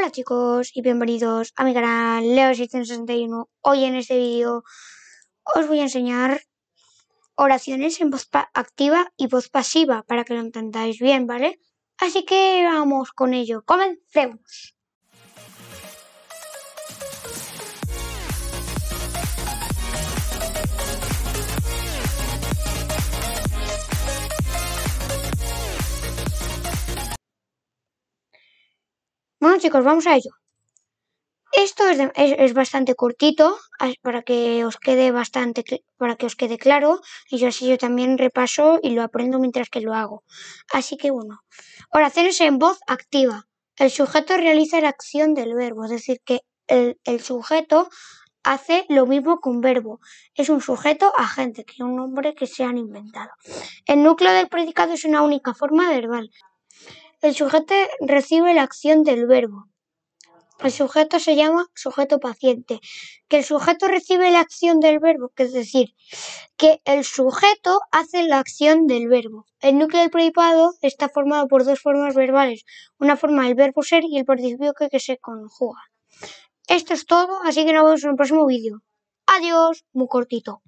Hola chicos y bienvenidos a mi canal Leo661. Hoy en este vídeo os voy a enseñar oraciones en voz activa y voz pasiva para que lo entendáis bien, ¿vale? Así que vamos con ello, comencemos. Bueno chicos, vamos a ello. Esto es, bastante cortito para que os quede bastante para que os quede claro y yo así yo también repaso y lo aprendo mientras que lo hago. Así que uno. Oraciones en voz activa. El sujeto realiza la acción del verbo, es decir, que el, el sujeto hace lo mismo que un verbo. Es un sujeto agente, que es un nombre que se han inventado. El núcleo del predicado es una única forma verbal. El sujeto recibe la acción del verbo. El sujeto se llama sujeto paciente. Que el sujeto recibe la acción del verbo, que es decir, que el sujeto hace la acción del verbo. El núcleo del predicado está formado por dos formas verbales, una forma del verbo ser y el participio que se conjuga. Esto es todo, así que nos vemos en el próximo vídeo. Adiós, muy cortito.